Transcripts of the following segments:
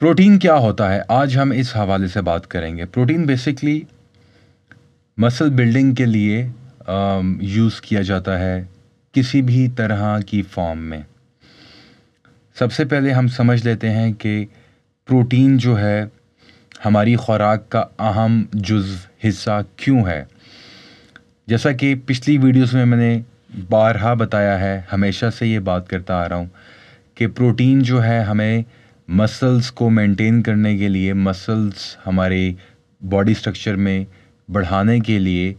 protein क्या होता है आज हम इस हवाले से बात करेंगे प्रोटीन बेसिकली मसल बिल्डिंग के लिए यूज़ um, किया जाता है किसी भी तरह की फॉर्म में सबसे पहले हम समझ लेते हैं कि प्रोटीन जो है हमारी ख़ुराक का अहम जुज़ हिस्सा क्यों है जैसा कि पिछली वीडियोस में मैंने बारहा बताया है हमेशा से ये बात करता आ रहा हूँ कि प्रोटीन जो है हमें मसल्स को मेंटेन करने के लिए मसल्स हमारे बॉडी स्ट्रक्चर में बढ़ाने के लिए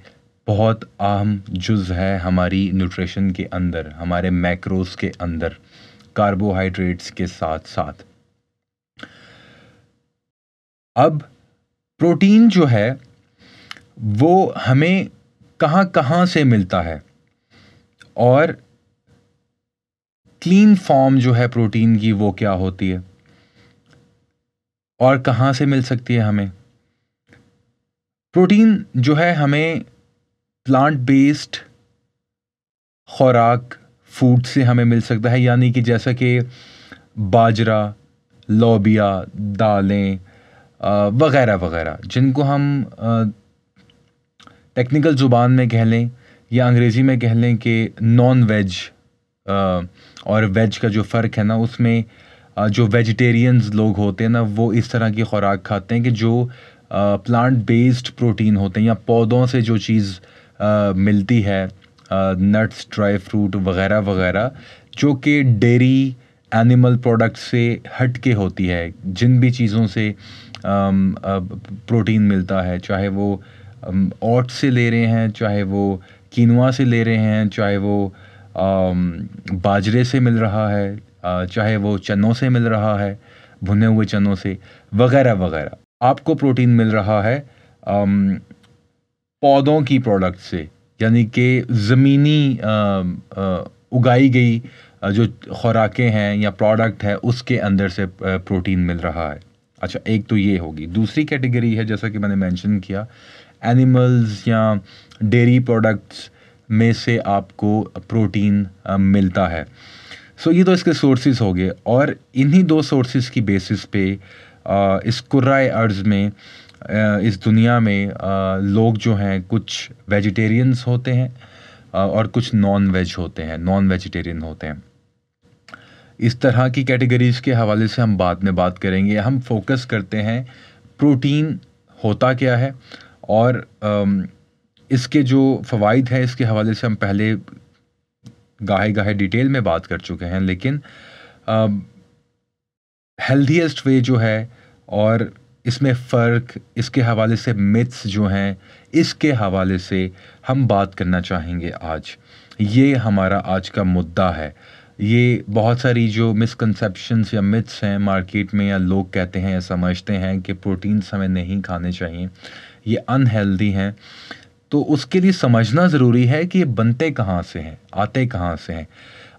बहुत अहम जुज़ है हमारी न्यूट्रिशन के अंदर हमारे मैक्रोस के अंदर कार्बोहाइड्रेट्स के साथ साथ अब प्रोटीन जो है वो हमें कहाँ कहाँ से मिलता है और क्लीन फॉर्म जो है प्रोटीन की वो क्या होती है और कहाँ से मिल सकती है हमें प्रोटीन जो है हमें प्लांट बेस्ड खुराक फूड से हमें मिल सकता है यानी कि जैसा कि बाजरा लोबिया दालें वगैरह वगैरह जिनको हम टेक्निकल ज़ुबान में कह लें या अंग्रेज़ी में कह लें कि नॉन वेज और वेज का जो फ़र्क है ना उसमें जो वेजिटेरियंस लोग होते हैं ना वो इस तरह की खुराक खाते हैं कि जो प्लांट बेस्ड प्रोटीन होते हैं या पौधों से जो चीज़ मिलती है नट्स ड्राई फ्रूट वगैरह वगैरह जो कि डेरी एनिमल प्रोडक्ट से हट के होती है जिन भी चीज़ों से प्रोटीन मिलता है चाहे वो ओट्स से ले रहे हैं चाहे वो किनवा से ले रहे हैं चाहे वो बाजरे से मिल रहा है चाहे वो चनों से मिल रहा है भुने हुए चनों से वगैरह वगैरह आपको प्रोटीन मिल रहा है पौधों की प्रोडक्ट से यानी कि ज़मीनी उगाई गई जो खुराकें हैं या प्रोडक्ट है उसके अंदर से प्रोटीन मिल रहा है अच्छा एक तो ये होगी दूसरी कैटेगरी है जैसा कि मैंने मेंशन किया एनिमल्स या डेरी प्रोडक्ट्स में से आपको प्रोटीन मिलता है सो ये तो इसके सोर्सेज हो गए और इन्हीं दो सोर्सेज की बेसिस पे आ, इस कुर्राए अर्ज़ में आ, इस दुनिया में आ, लोग जो हैं कुछ वेजिटेरियंस होते हैं और कुछ नॉन वेज होते हैं नॉन वेजिटेरियन होते हैं इस तरह की कैटेगरीज के हवाले से हम बाद में बात करेंगे हम फोकस करते हैं प्रोटीन होता क्या है और इसके जो फ़वाद हैं इसके हवाले से हम पहले गाहे गाहे डिटेल में बात कर चुके हैं लेकिन हेल्दीएस्ट वे जो है और इसमें फ़र्क इसके हवाले से मिथ्स जो हैं इसके हवाले से हम बात करना चाहेंगे आज ये हमारा आज का मुद्दा है ये बहुत सारी जो मिसकनसेप्शंस या मिथ्स हैं मार्केट में या लोग कहते हैं या समझते हैं कि प्रोटीन्स हमें नहीं खाने चाहिए ये अनहेल्दी हैं तो उसके लिए समझना ज़रूरी है कि ये बनते कहाँ से हैं आते कहाँ से हैं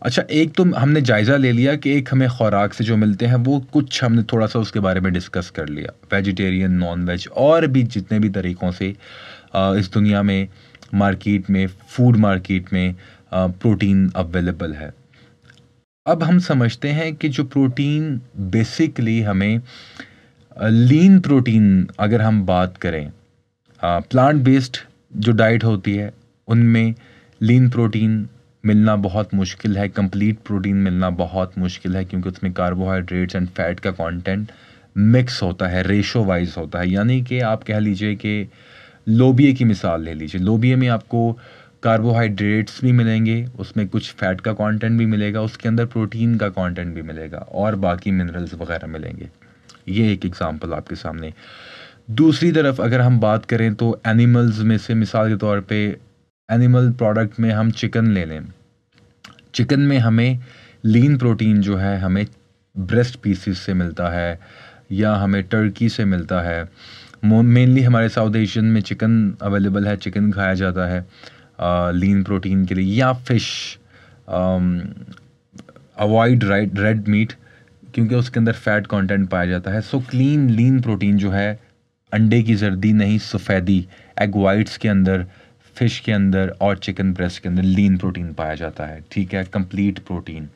अच्छा एक तो हमने जायज़ा ले लिया कि एक हमें ख़ुराक से जो मिलते हैं वो कुछ हमने थोड़ा सा उसके बारे में डिस्कस कर लिया वेजिटेरियन नॉन वेज और भी जितने भी तरीक़ों से इस दुनिया में मार्केट में फूड मार्केट में प्रोटीन अवेलेबल है अब हम समझते हैं कि जो प्रोटीन बेसिकली हमें लीन प्रोटीन अगर हम बात करें प्लांट बेस्ड जो डाइट होती है उनमें लीन प्रोटीन मिलना बहुत मुश्किल है कंप्लीट प्रोटीन मिलना बहुत मुश्किल है क्योंकि उसमें कार्बोहाइड्रेट्स एंड फैट का कंटेंट मिक्स होता है रेशो वाइज होता है यानी कि आप कह लीजिए कि लोबिए की मिसाल ले लीजिए लोबिए में आपको कार्बोहाइड्रेट्स भी मिलेंगे उसमें कुछ फैट का कंटेंट भी मिलेगा उसके अंदर प्रोटीन का कंटेंट भी मिलेगा और बाकी मिनरल्स वगैरह मिलेंगे ये एक एग्ज़ाम्पल आपके सामने दूसरी तरफ अगर हम बात करें तो एनिमल्स में से मिसाल के तौर पे एनिमल प्रोडक्ट में हम चिकन ले लें चिकन में हमें लीन प्रोटीन जो है हमें ब्रेस्ट पीसीस से मिलता है या हमें टर्की से मिलता है मेनली हमारे साउथ एशियन में चिकन अवेलेबल है चिकन खाया जाता है आ, लीन प्रोटीन के लिए या fish avoid red red meat क्योंकि उसके अंदर फैट कंटेंट पाया जाता है सो क्लीन लीन प्रोटीन जो है अंडे की जर्दी नहीं सफ़ेदी एग वाइट्स के अंदर फ़िश के अंदर और चिकन ब्रेस्ट के अंदर लीन प्रोटीन पाया जाता है ठीक है कंप्लीट प्रोटीन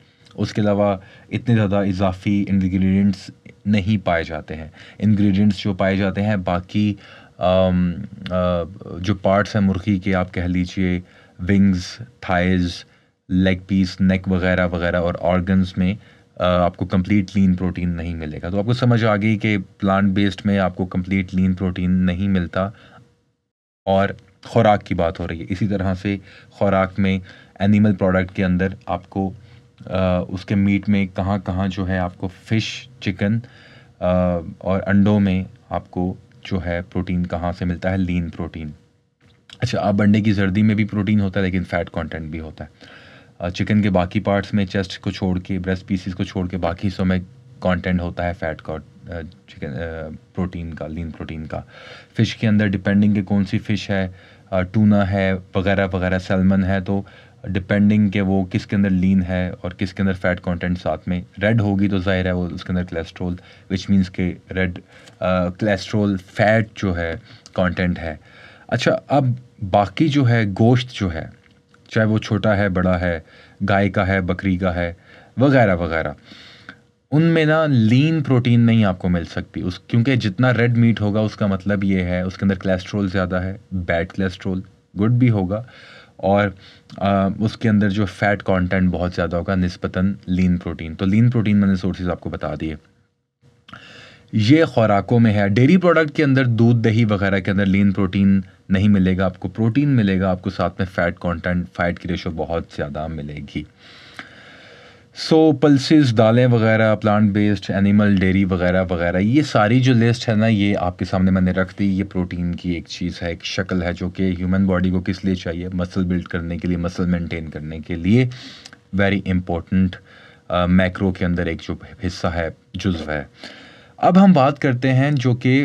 उसके अलावा इतने ज़्यादा इजाफी इंग्रेडिएंट्स नहीं पाए जाते हैं इंग्रेडिएंट्स जो पाए जाते हैं बाकी आ, आ, जो पार्ट्स हैं मुर्गी के आप कह लीजिए wings thighs leg piece neck वगैरह वगैरह और ऑर्गन्स में आपको कंप्लीट लीन प्रोटीन नहीं मिलेगा तो आपको समझ आ गई कि प्लांट बेस्ड में आपको कंप्लीट लीन प्रोटीन नहीं मिलता और ख़ुराक की बात हो रही है इसी तरह से ख़ुराक में एनिमल प्रोडक्ट के अंदर आपको आ, उसके मीट में कहाँ कहाँ जो है आपको फ़िश चिकन और अंडों में आपको जो है प्रोटीन कहाँ से मिलता है लीन प्रोटीन अच्छा आप अंडे की सर्दी में भी प्रोटीन होता है लेकिन फ़ैट कंटेंट भी होता है चिकन के बाकी पार्ट्स में चेस्ट को छोड़ के ब्रेस्ट पीसीस को छोड़ के बाकी हिस्सों में कंटेंट होता है फैट का चिकन प्रोटीन का लीन प्रोटीन का फ़िश के अंदर डिपेंडिंग के कौन सी फ़िश है टूना है वगैरह वगैरह सैलमन है तो डिपेंडिंग के वो किसके अंदर लीन है और किसके अंदर फैट कंटेंट साथ में रेड होगी तो ज़ाहिर है वो उसके अंदर कोलेस्ट्रोल विच मीन्स के रेड कोलेस्ट्रोल फैट जो है कंटेंट है अच्छा अब बाकी जो है गोश्त जो है चाहे वो छोटा है बड़ा है गाय का है बकरी का है वगैरह वगैरह उनमें ना लीन प्रोटीन नहीं आपको मिल सकती उस क्योंकि जितना रेड मीट होगा उसका मतलब ये है उसके अंदर कोलेस्ट्रोल ज़्यादा है बैड कोलेस्ट्रोल गुड भी होगा और आ, उसके अंदर जो फैट कंटेंट बहुत ज़्यादा होगा नस्बता लीन प्रोटीन तो लीन प्रोटीन मैंने सोर्सेज आपको बता दिए ये खुराकों में है डेयरी प्रोडक्ट के अंदर दूध दही वगैरह के अंदर लीन प्रोटीन नहीं मिलेगा आपको प्रोटीन मिलेगा आपको साथ में फ़ैट कंटेंट फ़ैट की रेशो बहुत ज़्यादा मिलेगी सो पल्सिस दालें वगैरह प्लांट बेस्ड एनिमल डेयरी वगैरह वगैरह ये सारी जो लिस्ट है ना ये आपके सामने मैंने रख दी ये प्रोटीन की एक चीज़ है एक शक्ल है जो कि ह्यूमन बॉडी को किस लिए चाहिए मसल बिल्ड करने के लिए मसल मेंटेन करने के लिए वेरी इंपॉर्टेंट मैक्रो के अंदर एक जो हिस्सा है जुज्व है अब हम बात करते हैं जो कि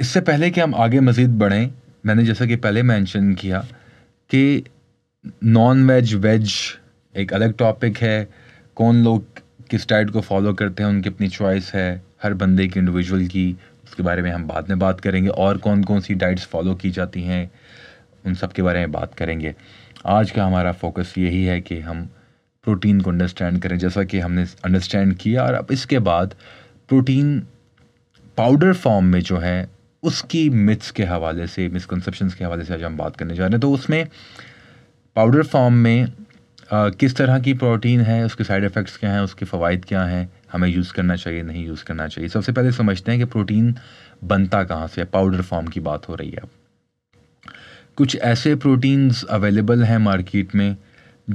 इससे पहले कि हम आगे मज़ीद बढ़ें मैंने जैसा कि पहले मेंशन किया कि नॉन वेज वेज एक अलग टॉपिक है कौन लोग किस डाइट को फॉलो करते हैं उनकी अपनी चॉइस है हर बंदे की इंडिविजुअल की उसके बारे में हम बाद में बात करेंगे और कौन कौन सी डाइट्स फॉलो की जाती हैं उन सब के बारे में बात करेंगे आज का हमारा फोकस यही है कि हम प्रोटीन को अंडरस्टैंड करें जैसा कि हमने अंडरस्टैंड किया और अब इसके बाद प्रोटीन पाउडर फॉर्म में जो है उसकी मिथ्स के हवाले से मिसकनसप्शंस के हवाले से आज हम बात करने जा रहे हैं तो उसमें पाउडर फॉर्म में आ, किस तरह की प्रोटीन है उसके साइड इफ़ेक्ट्स क्या हैं उसके फ़वाद क्या हैं हमें यूज़ करना चाहिए नहीं यूज़ करना चाहिए सबसे पहले समझते हैं कि प्रोटीन बनता कहाँ से पाउडर फॉर्म की बात हो रही है कुछ ऐसे प्रोटीन्स अवेलेबल हैं मार्केट में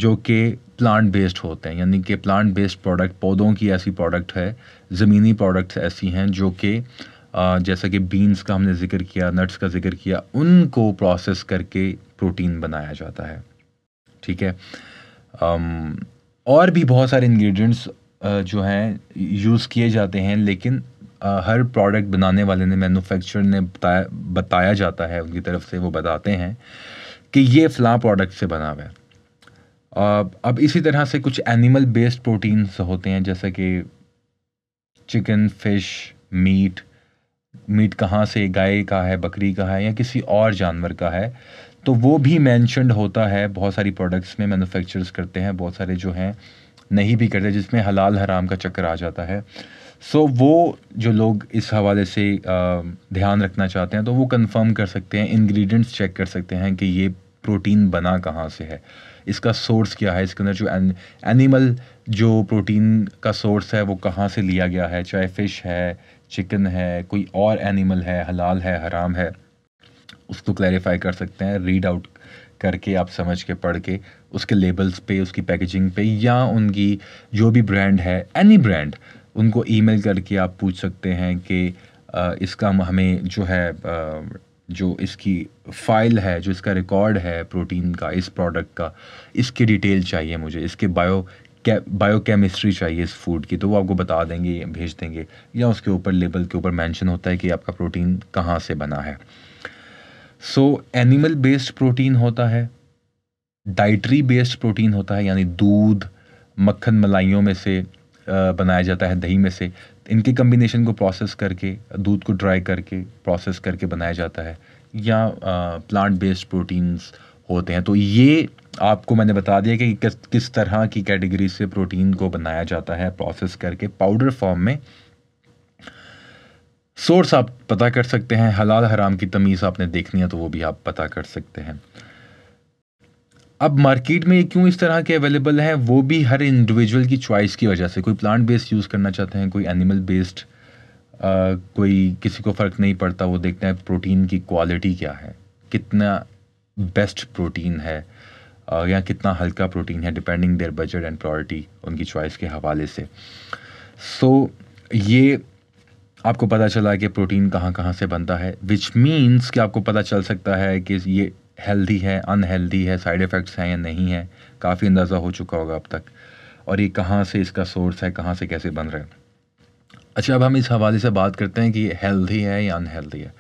जो कि प्लांट बेस्ड होते हैं यानी कि प्लांट बेस्ड प्रोडक्ट पौधों की ऐसी प्रोडक्ट है ज़मीनी प्रोडक्ट्स ऐसी हैं जो कि जैसा कि बीन्स का हमने ज़िक्र किया नट्स का ज़िक्र किया उनको प्रोसेस करके प्रोटीन बनाया जाता है ठीक है आम, और भी बहुत सारे इंग्रेडिएंट्स जो हैं यूज़ किए जाते हैं लेकिन आ, हर प्रोडक्ट बनाने वाले ने मैनुफेक्चर ने बताया बताया जाता है उनकी तरफ से वो बताते हैं कि ये फ़लाँ प्रोडक्ट से बना हुआ है Uh, अब इसी तरह से कुछ एनिमल बेस्ड प्रोटीन्स होते हैं जैसे कि चिकन फिश मीट मीट कहाँ से गाय का है बकरी का है या किसी और जानवर का है तो वो भी मैंशनड होता है बहुत सारी प्रोडक्ट्स में मैनुफेक्चर्स करते हैं बहुत सारे जो हैं नहीं भी करते जिसमें हलाल हराम का चक्कर आ जाता है सो so, वो जो लोग इस हवाले से ध्यान रखना चाहते हैं तो वो कंफर्म कर सकते हैं इंग्रेडिएंट्स चेक कर सकते हैं कि ये प्रोटीन बना कहाँ से है इसका सोर्स क्या है इसके अंदर जो एनिमल जो प्रोटीन का सोर्स है वो कहाँ से लिया गया है चाहे फ़िश है चिकन है कोई और एनिमल है हलाल है हराम है उसको क्लैरिफाई कर सकते हैं रीड आउट करके आप समझ के पढ़ के उसके लेबल्स पे उसकी पैकेजिंग पे या उनकी जो भी ब्रांड है एनी ब्रांड उनको ईमेल करके आप पूछ सकते हैं कि इसका हमें जो है जो इसकी फ़ाइल है जो इसका रिकॉर्ड है प्रोटीन का इस प्रोडक्ट का इसकी डिटेल चाहिए मुझे इसके बायो कै बायो केमिस्ट्री चाहिए इस फूड की तो वो आपको बता देंगे भेज देंगे या उसके ऊपर लेबल के ऊपर मेंशन होता है कि आपका प्रोटीन कहाँ से बना है सो एनिमल बेस्ड प्रोटीन होता है डाइटरी बेस्ड प्रोटीन होता है यानी दूध मक्खन मलाइयों में से बनाया जाता है दही में से इनके कम्बिनेशन को प्रोसेस करके दूध को ड्राई करके प्रोसेस करके बनाया जाता है या प्लांट बेस्ड प्रोटीन्स होते हैं तो ये आपको मैंने बता दिया कि किस किस तरह की कैटेगरी से प्रोटीन को बनाया जाता है प्रोसेस करके पाउडर फॉर्म में सोर्स आप पता कर सकते हैं हलाल हराम की तमीज़ आपने देखनी है तो वो भी आप पता कर सकते हैं अब मार्केट में क्यों इस तरह के अवेलेबल हैं वो भी हर इंडिविजुअल की चॉइस की वजह से कोई प्लांट बेस्ड यूज़ करना चाहते हैं कोई एनिमल बेस्ड कोई किसी को फ़र्क नहीं पड़ता वो देखते हैं प्रोटीन की क्वालिटी क्या है कितना बेस्ट प्रोटीन है uh, या कितना हल्का प्रोटीन है depending their budget and priority उनकी चॉइस के हवाले से सो so, ये आपको पता चला कि प्रोटीन कहाँ कहाँ से बनता है विच मीन्स कि आपको पता चल सकता है कि ये हेल्दी है अनहेल्दी है साइड इफ़ेक्ट्स हैं या नहीं है काफ़ी अंदाज़ा हो चुका होगा अब तक और ये कहाँ से इसका सोर्स है कहाँ से कैसे बन रहा है अच्छा अब हम इस हवाले से बात करते हैं कि हेल्दी है या अनहेल्दी है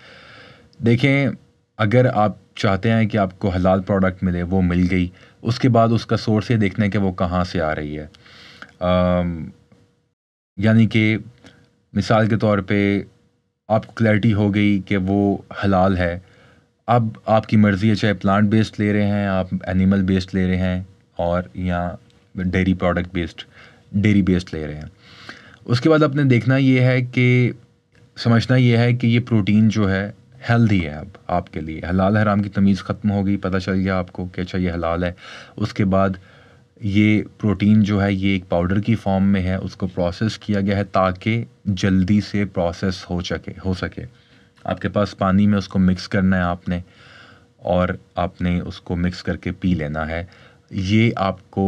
देखें अगर आप चाहते हैं कि आपको हलाल प्रोडक्ट मिले वो मिल गई उसके बाद उसका सोर्स ये देखना है कि वो कहाँ से आ रही है यानी कि मिसाल के तौर पे आपको क्लैरिटी हो गई कि वो हलाल है अब आपकी मर्ज़ी है चाहे प्लांट बेस्ड ले रहे हैं आप एनिमल बेस्ड ले रहे हैं और या dairy product based dairy based ले रहे हैं उसके बाद आपने देखना ये है कि समझना ये है कि ये प्रोटीन जो है हेल्दी है अब आपके लिए हलाल हराम की तमीज़ ख़त्म हो गई पता चल गया आपको कि अच्छा ये हलाल है उसके बाद ये प्रोटीन जो है ये एक पाउडर की फॉर्म में है उसको प्रोसेस किया गया है ताकि जल्दी से प्रोसेस हो सके हो सके आपके पास पानी में उसको मिक्स करना है आपने और आपने उसको मिक्स करके पी लेना है ये आपको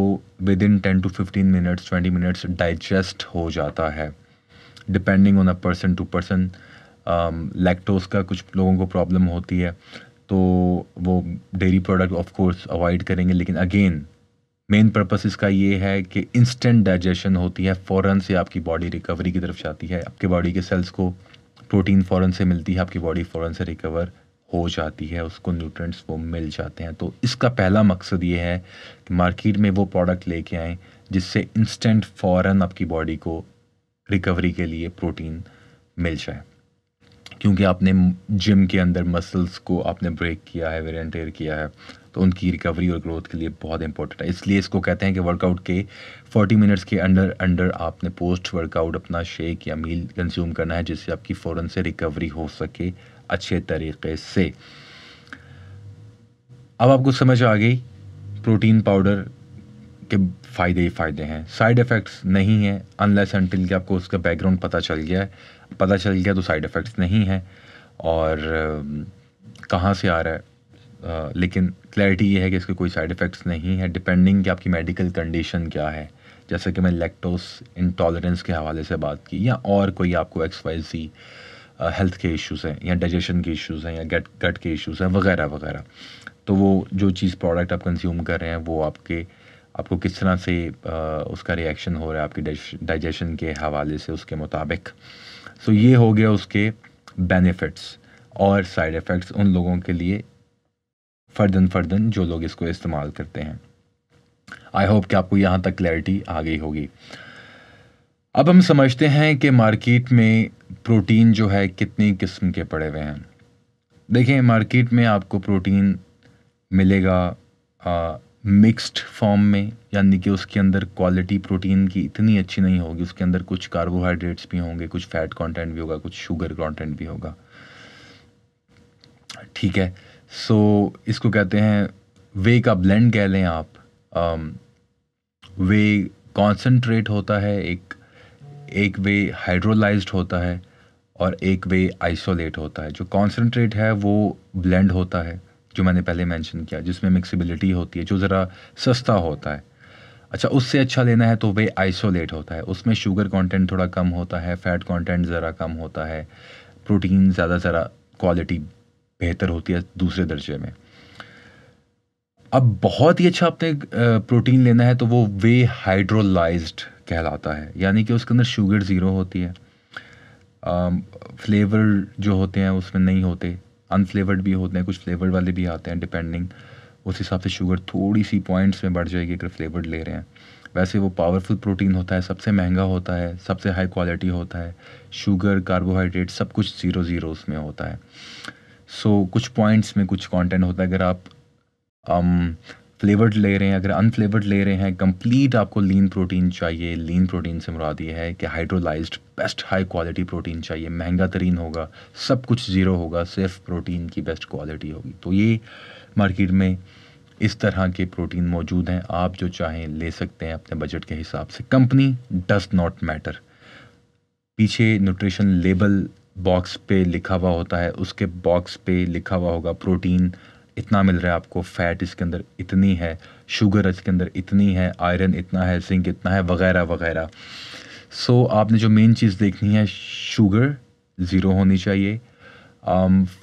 within ten to fifteen minutes twenty minutes digest हो जाता है depending on a person to person lactose का कुछ लोगों को प्रॉब्लम होती है तो वो dairy product of course avoid करेंगे लेकिन अगेन मेन पर्पस इसका ये है कि इंस्टेंट डाइजेशन होती है फ़ौरन से आपकी बॉडी रिकवरी की तरफ जाती है आपके बॉडी के सेल्स को प्रोटीन फ़ौरन से मिलती है आपकी बॉडी फ़ौरन से रिकवर हो जाती है उसको न्यूट्रेंट्स वो मिल जाते हैं तो इसका पहला मकसद ये है कि मार्केट में वो प्रोडक्ट लेके आए जिससे इंस्टेंट फ़ौरन आपकी बॉडी को रिकवरी के लिए प्रोटीन मिल जाए क्योंकि आपने जिम के अंदर मसल्स को आपने ब्रेक किया है वेरेंटेयर किया है तो उनकी रिकवरी और ग्रोथ के लिए बहुत इंपॉर्टेंट है इसलिए इसको कहते हैं कि वर्कआउट के 40 मिनट्स के अंडर अंडर आपने पोस्ट वर्कआउट अपना शेक या मील कंज्यूम करना है जिससे आपकी फ़ौरन से रिकवरी हो सके अच्छे तरीके से अब आपको समझ आ गई प्रोटीन पाउडर के फ़ायदे ही फ़ायदे हैं साइड इफ़ेक्ट्स नहीं हैं अनलेस अनटिल कि आपको उसका बैकग्राउंड पता चल गया है पता चल गया तो साइड इफ़ेक्ट्स नहीं हैं और कहाँ से आ रहा है लेकिन क्लैरिटी ये है कि इसके कोई साइड इफ़ेक्ट्स नहीं है डिपेंडिंग कि आपकी मेडिकल कंडीशन क्या है जैसे कि मैं लैक्टोस इंटॉलरेंस के हवाले से बात की या और कोई आपको एक्स वाई सी हेल्थ के इश्यूज़ हैं या डाइजेशन के इश्यूज़ हैं या गट गट के इश्यूज़ हैं वगैरह वगैरह तो वो जो चीज़ प्रोडक्ट आप कंज्यूम कर रहे हैं वो आपके आपको किस तरह से आ, उसका रिएक्शन हो रहा है आपकी डाइजेशन के हवाले से उसके मुताबिक सो ये हो गया उसके बेनिफिट्स और साइड इफ़ेक्ट्स उन लोगों के लिए फ़र्दन फ़र्दन जो लोग इसको इस्तेमाल करते हैं आई होप कि आपको यहाँ तक क्लैरिटी आ गई होगी अब हम समझते हैं कि मार्केट में प्रोटीन जो है कितनी किस्म के पड़े हुए हैं देखें मार्केट में आपको प्रोटीन मिलेगा मिक्स्ड फॉर्म में यानी कि उसके अंदर क्वालिटी प्रोटीन की इतनी अच्छी नहीं होगी उसके अंदर कुछ कार्बोहाइड्रेट्स भी होंगे कुछ फैट कंटेंट भी होगा कुछ शुगर कंटेंट भी होगा ठीक है सो so, इसको कहते हैं वे का ब्लेंड कह लें आप um, वे कॉन्सनट्रेट होता है एक एक वे हाइड्रोलाइज होता है और एक वे आइसोलेट होता है जो कॉन्सनट्रेट है वो ब्लेंड होता है जो मैंने पहले मेंशन किया जिसमें मिक्सिबिलिटी होती है जो ज़रा सस्ता होता है अच्छा उससे अच्छा लेना है तो वे आइसोलेट होता है उसमें शुगर कंटेंट थोड़ा कम होता है फैट कंटेंट ज़रा कम होता है प्रोटीन ज़्यादा ज़रा क्वालिटी बेहतर होती है दूसरे दर्जे में अब बहुत ही अच्छा आपने प्रोटीन लेना है तो वो वे हाइड्रोलाइज कहलाता है यानी कि उसके अंदर शुगर ज़ीरो होती है फ्लेवर जो होते हैं उसमें नहीं होते अनफ्लेवर्ड भी होते हैं कुछ फ्लेवर वाले भी आते हैं डिपेंडिंग उस हिसाब से शुगर थोड़ी सी पॉइंट्स में बढ़ जाएगी अगर फ्लेवर्ड ले रहे हैं वैसे वो पावरफुल प्रोटीन होता है सबसे महंगा होता है सबसे हाई क्वालिटी होता है शुगर कार्बोहाइड्रेट सब कुछ ज़ीरो ज़ीरो उसमें होता है सो so, कुछ पॉइंट्स में कुछ कंटेंट होता है अगर आप फ्लेवर्ड um, ले रहे हैं अगर अनफ्लेवर्ड ले रहे हैं कंप्लीट आपको लीन प्रोटीन चाहिए लीन प्रोटीन से मुराद ये है कि hydrolyse best high quality protein चाहिए महंगा तरीन होगा सब कुछ ज़ीरो होगा सिर्फ प्रोटीन की बेस्ट क्वालिटी होगी तो ये मार्केट में इस तरह के प्रोटीन मौजूद हैं आप जो चाहें ले सकते हैं अपने बजट के हिसाब से कंपनी डज नॉट मैटर पीछे न्यूट्रिशन लेबल बॉक्स पे लिखा हुआ होता है उसके बॉक्स पे लिखा हुआ होगा प्रोटीन इतना मिल रहा है आपको फैट इसके अंदर इतनी है शुगर इसके अंदर इतनी है आयरन इतना है जिंक इतना है वगैरह वगैरह सो so, आपने जो मेन चीज़ देखनी है शुगर ज़ीरो होनी चाहिए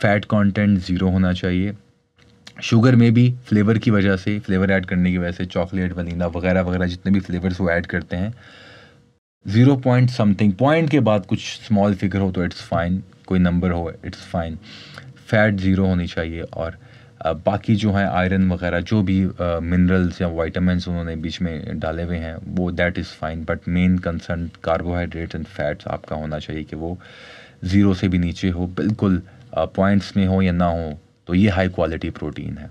फैट कंटेंट ज़ीरो होना चाहिए शुगर में भी फ्लेवर की वजह से फ्लेवर ऐड करने की वजह से चॉकलेट वनीला वगैरह वगैरह जितने भी फ्लेवर्स वो ऐड करते हैं ज़ीरो पॉइंट समथिंग पॉइंट के बाद कुछ स्मॉल फिगर हो तो इट्स फाइन कोई नंबर हो इट्स फाइन फैट ज़ीरो होनी चाहिए और बाकी जो है आयरन वगैरह जो भी मिनरल्स या वाइटामस उन्होंने बीच में डाले हुए हैं वो that is fine but main concern carbohydrate and fats आपका होना चाहिए कि वो ज़ीरो से भी नीचे हो बिल्कुल पॉइंट्स में हो या ना हो तो ये हाई क्वालिटी प्रोटीन है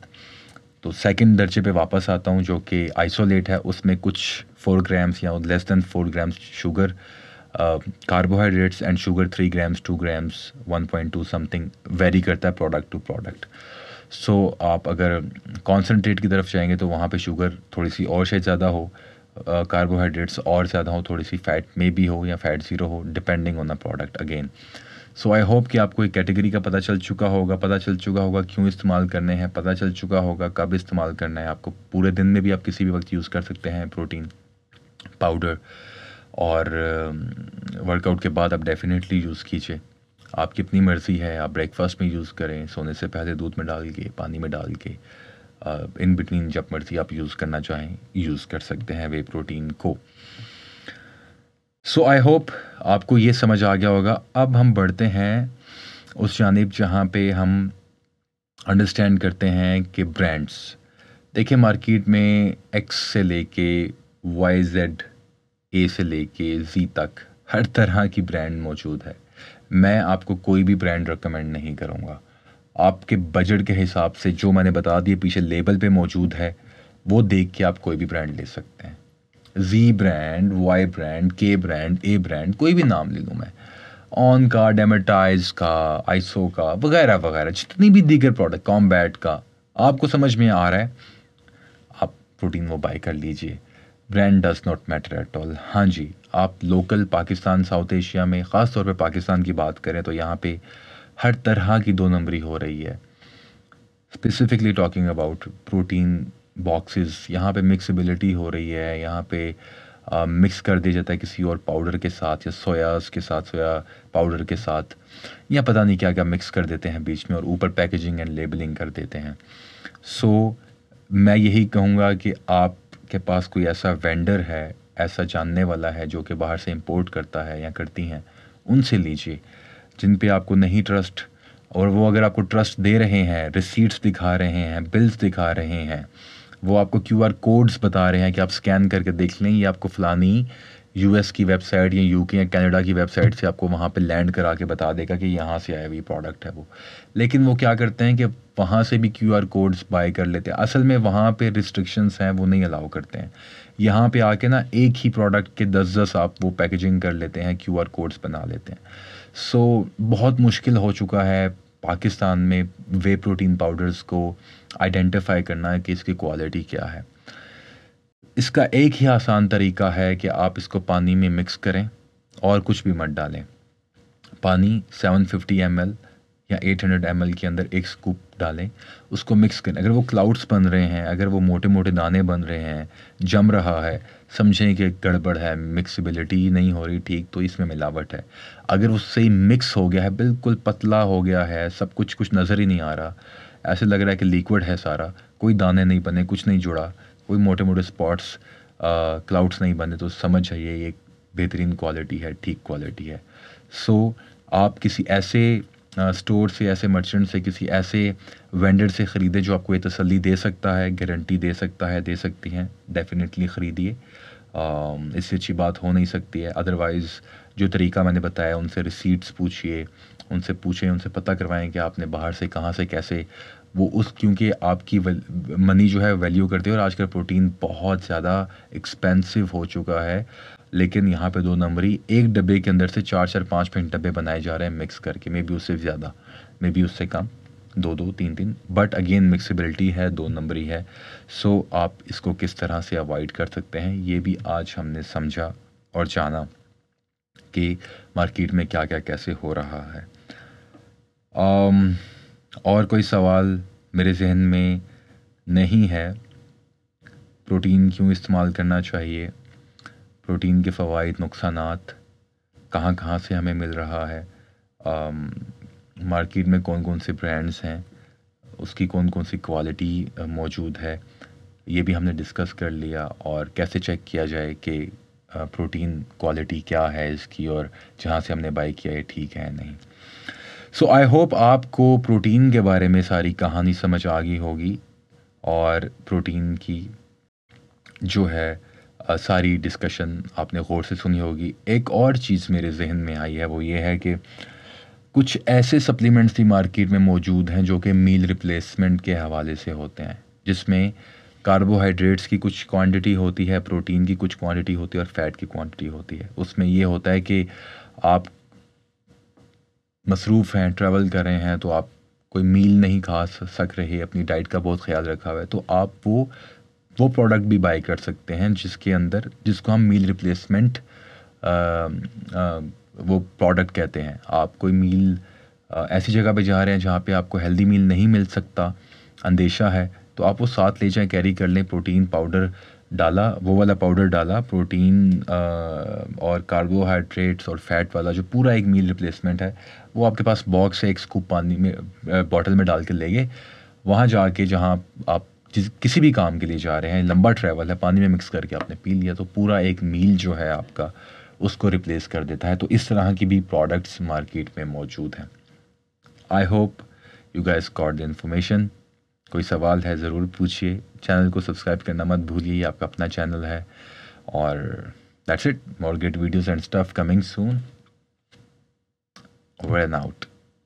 तो सेकंड दर्जे पे वापस आता हूँ जो कि आइसोलेट है उसमें कुछ फोर ग्राम्स या less than four grams sugar carbohydrates and sugar three grams two grams one point two something vary करता है प्रोडक्ट टू प्रोडक्ट सो आप अगर कॉन्सनट्रेट की तरफ जाएंगे तो वहाँ पे शुगर थोड़ी सी और शायद ज़्यादा हो कार्बोहाइड्रेट्स uh, और ज़्यादा हो थोड़ी सी फैट में भी हो या फैट ज़ीरो हो depending on the product again so I hope कि आपको एक कैटेगरी का पता चल चुका होगा पता चल चुका होगा क्यों इस्तेमाल करने हैं पता चल चुका होगा कब इस्तेमाल करना है आपको पूरे दिन में भी आप किसी भी वक्त यूज़ कर सकते हैं प्रोटीन पाउडर और वर्कआउट um, के बाद आप डेफिनेटली यूज़ कीजिए आप कितनी मर्ज़ी है आप ब्रेकफास्ट में यूज़ करें सोने से पहले दूध में डाल के पानी में डाल के इन uh, बिटवीन जब मर्ज़ी आप यूज़ करना चाहें यूज़ कर सकते हैं वे प्रोटीन को सो आई होप आपको ये समझ आ गया होगा अब हम बढ़ते हैं उस जानब जहाँ पे हम अंडरस्टैंड करते हैं कि ब्रांड्स देखिए मार्केट में एक्स से लेके वाई जेड ए से लेके जी तक हर तरह की ब्रांड मौजूद है मैं आपको कोई भी ब्रांड रिकमेंड नहीं करूँगा आपके बजट के हिसाब से जो मैंने बता दिया पीछे लेबल पे मौजूद है वो देख के आप कोई भी ब्रांड ले सकते हैं जी ब्रांड वाई ब्रांड के ब्रांड ए ब्रांड कोई भी नाम ले लूँ मैं ऑन का डेमेटाइज का आइसो का वगैरह वगैरह जितनी भी दीगर प्रोडक्ट कॉम्बैट का आपको समझ में आ रहा है आप प्रोटीन वो बाई कर लीजिए brand does not matter at all हाँ जी आप लोकल पाकिस्तान साउथ एशिया में ख़ास तौर पे पाकिस्तान की बात करें तो यहाँ पे हर तरह की दो नंबरी हो रही है specifically talking about protein boxes यहाँ पे मिक्सबिलिटी हो रही है यहाँ पे आ, मिक्स कर दिया जाता है किसी और पाउडर के साथ या सोयास के साथ सोया पाउडर के साथ या पता नहीं क्या क्या मिक्स कर देते हैं बीच में और ऊपर पैकेजिंग एंड लेबलिंग कर देते हैं सो so, मैं यही कहूँगा कि आपके पास कोई ऐसा वेंडर है ऐसा जानने वाला है जो कि बाहर से इम्पोर्ट करता है या करती हैं उनसे लीजिए जिन पे आपको नहीं ट्रस्ट और वो अगर आपको ट्रस्ट दे रहे हैं रिसीट्स दिखा रहे हैं बिल्स दिखा रहे हैं वो आपको क्यू आर कोड्स बता रहे हैं कि आप स्कैन करके देख लें ये आपको फ़लानी यू एस की वेबसाइट या यू के या कैनेडा की वेबसाइट से आपको वहाँ पर लैंड करा के बता देगा कि यहाँ से आया हुई प्रोडक्ट है वो लेकिन वो क्या करते हैं कि वहाँ से भी क्यू आर कोड्स बाय कर लेते हैं असल में वहाँ पर रिस्ट्रिक्शंस हैं वो नहीं अलाउ करते हैं यहाँ पर आके ना एक ही प्रोडक्ट के दस दस आप वो पैकेजिंग कर लेते हैं क्यू आर कोड्स बना लेते हैं सो so, बहुत मुश्किल हो चुका है पाकिस्तान में वे प्रोटीन पाउडर्स को आइडेंटिफाई करना है कि इसकी क्वालिटी क्या है इसका एक ही आसान तरीका है कि आप इसको पानी में मिक्स करें और कुछ भी मत डालें पानी 750 फिफ्टी या 800 हंड्रेड के अंदर एक स्कूप डालें उसको मिक्स करें अगर वो क्लाउड्स बन रहे हैं अगर वो मोटे मोटे दाने बन रहे हैं जम रहा है समझें कि गड़बड़ है मिक्सबिलिटी नहीं हो रही ठीक तो इसमें मिलावट है अगर वो सही मिक्स हो गया है बिल्कुल पतला हो गया है सब कुछ कुछ नज़र ही नहीं आ रहा ऐसे लग रहा है कि लिक्विड है सारा कोई दाने नहीं बने कुछ नहीं जुड़ा कोई मोटे मोटे स्पॉट्स क्लाउड्स नहीं बने तो समझ जाइए ये एक बेहतरीन क्वालिटी है ठीक क्वालिटी है सो so, आप किसी ऐसे स्टोर से ऐसे मर्चेंट से किसी ऐसे वेंडर से ख़रीदे जो आपको ये तसली दे सकता है गारंटी दे सकता है दे सकती हैं डेफिनेटली ख़रीदिए इससे अच्छी बात हो नहीं सकती है अदरवाइज़ जो तरीका मैंने बताया उनसे रिसीट्स पूछिए उनसे पूछें उनसे पता करवाएं कि आपने बाहर से कहाँ से कैसे वो उस क्योंकि आपकी मनी जो है वैल्यू करती है और आजकल प्रोटीन बहुत ज़्यादा एक्सपेंसिव हो चुका है लेकिन यहाँ पे दो नंबरी एक डब्बे के अंदर से चार चार पाँच पाँच डब्बे बनाए जा रहे हैं मिक्स करके मे बी उससे ज़्यादा मे बी उससे कम दो दो तीन तीन बट अगेन मिक्सिबिलिटी है दो नंबरी है सो so, आप इसको किस तरह से अवॉइड कर सकते हैं ये भी आज हमने समझा और जाना कि मार्केट में क्या क्या कैसे हो रहा है um, और कोई सवाल मेरे जहन में नहीं है प्रोटीन क्यों इस्तेमाल करना चाहिए प्रोटीन के फ़वाद नुकसान कहाँ कहाँ से हमें मिल रहा है मार्केट में कौन कौन से ब्रांड्स हैं उसकी कौन कौन सी क्वालिटी मौजूद है ये भी हमने डिस्कस कर लिया और कैसे चेक किया जाए कि प्रोटीन क्वालिटी क्या है इसकी और जहाँ से हमने बाई किया ये ठीक है नहीं सो आई होप आपको प्रोटीन के बारे में सारी कहानी समझ आ गई होगी और प्रोटीन की जो है सारी डिस्कशन आपने गौर से सुनी होगी एक और चीज़ मेरे जहन में आई है वो ये है कि कुछ ऐसे सप्लीमेंट्स भी मार्केट में मौजूद हैं जो कि मील रिप्लेसमेंट के हवाले से होते हैं जिसमें कार्बोहाइड्रेट्स की कुछ क्वांटिटी होती है प्रोटीन की कुछ क्वांटिटी होती है और फैट की क्वांटिटी होती है उसमें ये होता है कि आप मसरूफ़ हैं ट्रैवल कर रहे हैं तो आप कोई मील नहीं खा सक रहे अपनी डाइट का बहुत ख्याल रखा हुआ है तो आप वो वो प्रोडक्ट भी बाई कर सकते हैं जिसके अंदर जिसको हम मील रिप्लेसमेंट वो प्रोडक्ट कहते हैं आप कोई मील ऐसी जगह पे जा रहे हैं जहाँ पे आपको हेल्दी मील नहीं मिल सकता अंदेशा है तो आप वो साथ ले जाएं कैरी कर लें प्रोटीन पाउडर डाला वो वाला पाउडर डाला प्रोटीन आ, और कार्बोहाइड्रेट्स और फैट वाला जो पूरा एक मील रिप्लेसमेंट है वो आपके पास बॉक्स है एक स्कूप पानी में बॉटल में डाल के ले गए वहाँ जाके जहाँ आप जिस किसी भी काम के लिए जा रहे हैं लंबा ट्रैवल है पानी में मिक्स करके आपने पी लिया तो पूरा एक मील जो है आपका उसको रिप्लेस कर देता है तो इस तरह की भी प्रोडक्ट्स मार्केट में मौजूद हैं I hope you guys got the information कोई सवाल है ज़रूर पूछिए चैनल को सब्सक्राइब करना मत भूलिए आपका अपना चैनल है और that's it more get get videos and stuff coming soon when out